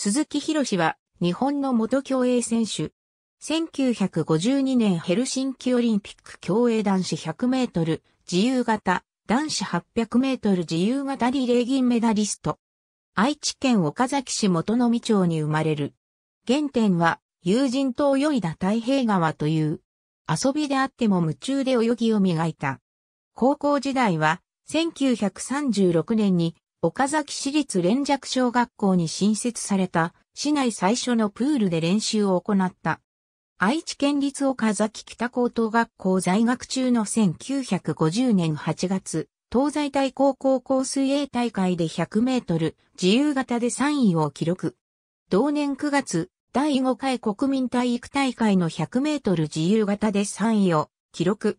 鈴木博士は日本の元競泳選手。1952年ヘルシンキオリンピック競泳男子100メートル自由形、男子800メートル自由形リレー銀メダリスト。愛知県岡崎市元の美町に生まれる。原点は友人と泳いだ太平川という。遊びであっても夢中で泳ぎを磨いた。高校時代は1936年に岡崎市立連弱小学校に新設された市内最初のプールで練習を行った。愛知県立岡崎北高等学校在学中の1950年8月、東西対高高校水泳大会で100メートル自由形で3位を記録。同年9月、第5回国民体育大会の100メートル自由形で3位を記録。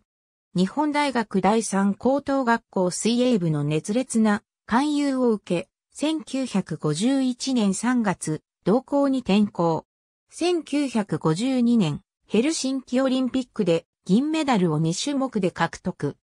日本大学第3高等学校水泳部の熱烈な勧誘を受け、1951年3月、同行に転校。1952年、ヘルシンキオリンピックで銀メダルを2種目で獲得。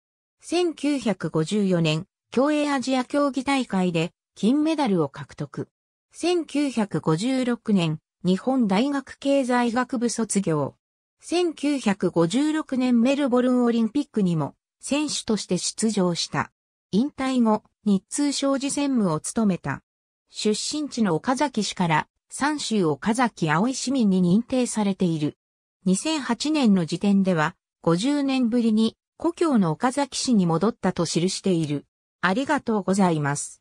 1954年、競泳アジア競技大会で金メダルを獲得。1956年、日本大学経済学部卒業。1956年メルボルンオリンピックにも選手として出場した。引退後、日通商事専務を務めた。出身地の岡崎市から三州岡崎青市民に認定されている。2008年の時点では、50年ぶりに故郷の岡崎市に戻ったと記している。ありがとうございます。